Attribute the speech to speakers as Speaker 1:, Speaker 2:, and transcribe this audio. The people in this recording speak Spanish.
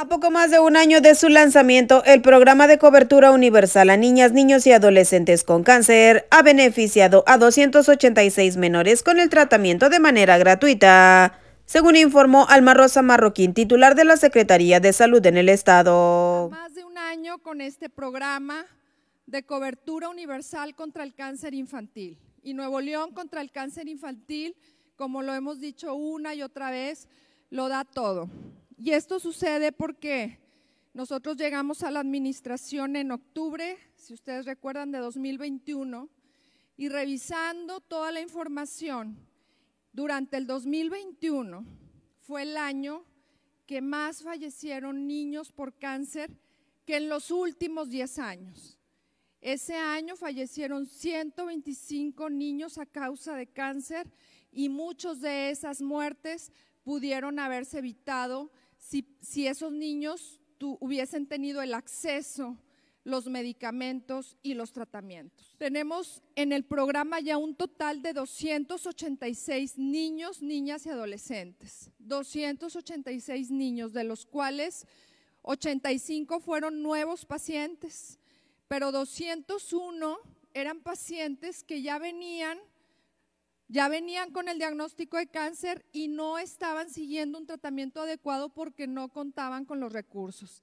Speaker 1: A poco más de un año de su lanzamiento, el programa de cobertura universal a niñas, niños y adolescentes con cáncer ha beneficiado a 286 menores con el tratamiento de manera gratuita, según informó Alma Rosa Marroquín, titular de la Secretaría de Salud en el Estado. Más
Speaker 2: de un año con este programa de cobertura universal contra el cáncer infantil. Y Nuevo León contra el cáncer infantil, como lo hemos dicho una y otra vez, lo da todo. Y esto sucede porque nosotros llegamos a la administración en octubre, si ustedes recuerdan, de 2021, y revisando toda la información, durante el 2021 fue el año que más fallecieron niños por cáncer que en los últimos 10 años. Ese año fallecieron 125 niños a causa de cáncer y muchos de esas muertes pudieron haberse evitado si, esos niños hubiesen tenido el acceso, los medicamentos y los tratamientos. Tenemos en el programa ya un total de 286 niños, niñas y adolescentes. 286 niños, de los cuales 85 fueron nuevos pacientes, pero 201 eran pacientes que ya venían ya venían con el diagnóstico de cáncer y no estaban siguiendo un tratamiento adecuado porque no contaban con los recursos.